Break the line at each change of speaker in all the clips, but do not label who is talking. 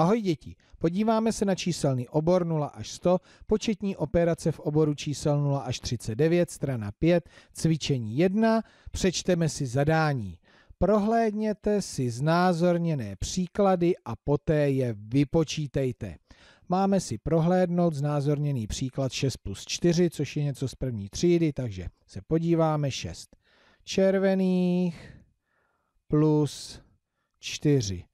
Ahoj děti, podíváme se na číselný obor 0 až 100, početní operace v oboru čísel 0 až 39, strana 5, cvičení 1, přečteme si zadání. Prohlédněte si znázorněné příklady a poté je vypočítejte. Máme si prohlédnout znázorněný příklad 6 plus 4, což je něco z první třídy, takže se podíváme 6 červených plus 4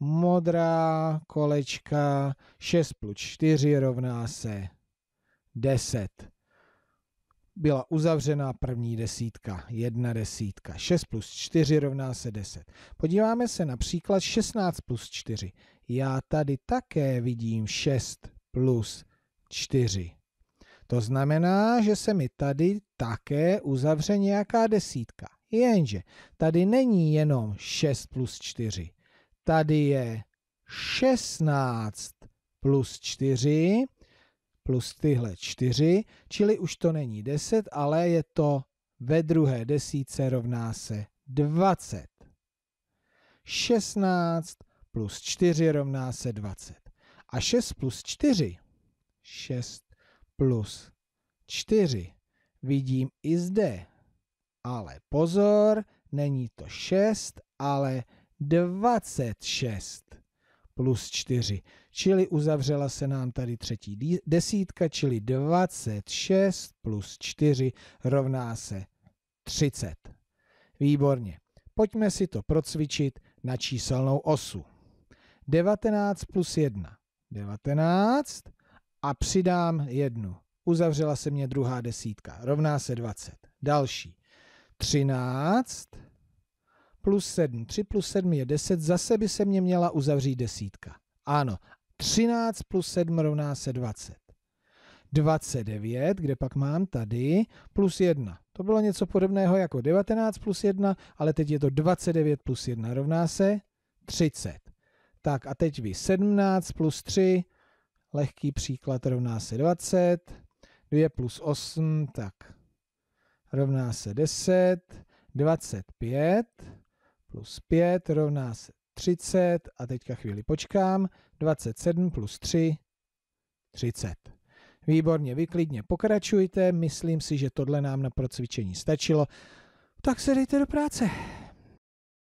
modrá kolečka 6 plus 4 rovná se 10. Byla uzavřená první desítka, jedna desítka. 6 plus 4 rovná se 10. Podíváme se na příklad 16 plus 4. Já tady také vidím 6 plus 4. To znamená, že se mi tady také uzavře nějaká desítka. Jenže tady není jenom 6 plus 4, Tady je 16 plus 4 plus tyhle 4, čili už to není 10, ale je to ve druhé desíce rovná se 20. 16 plus 4 rovná se 20. A 6 plus 4, 6 plus 4, vidím i zde. Ale pozor, není to 6, ale 26 plus 4. Čili uzavřela se nám tady třetí desítka, čili 26 plus 4 rovná se 30. Výborně. Pojďme si to procvičit na číselnou osu. 19 plus 1, 19 a přidám jednu. Uzavřela se mě druhá desítka, rovná se 20. Další. 13 plus 7, 3 plus 7 je 10, zase by se mě měla uzavřít desítka. Ano, 13 plus 7 rovná se 20. 29, kde pak mám tady, plus 1. To bylo něco podobného jako 19 plus 1, ale teď je to 29 plus 1 rovná se 30. Tak a teď vy 17 plus 3, lehký příklad rovná se 20, 2 plus 8, tak rovná se 10, 25, plus 5 rovná se 30 a teďka chvíli počkám, 27 plus 3, 30. Výborně, vyklidně pokračujte, myslím si, že tohle nám na procvičení stačilo. Tak se dejte do práce.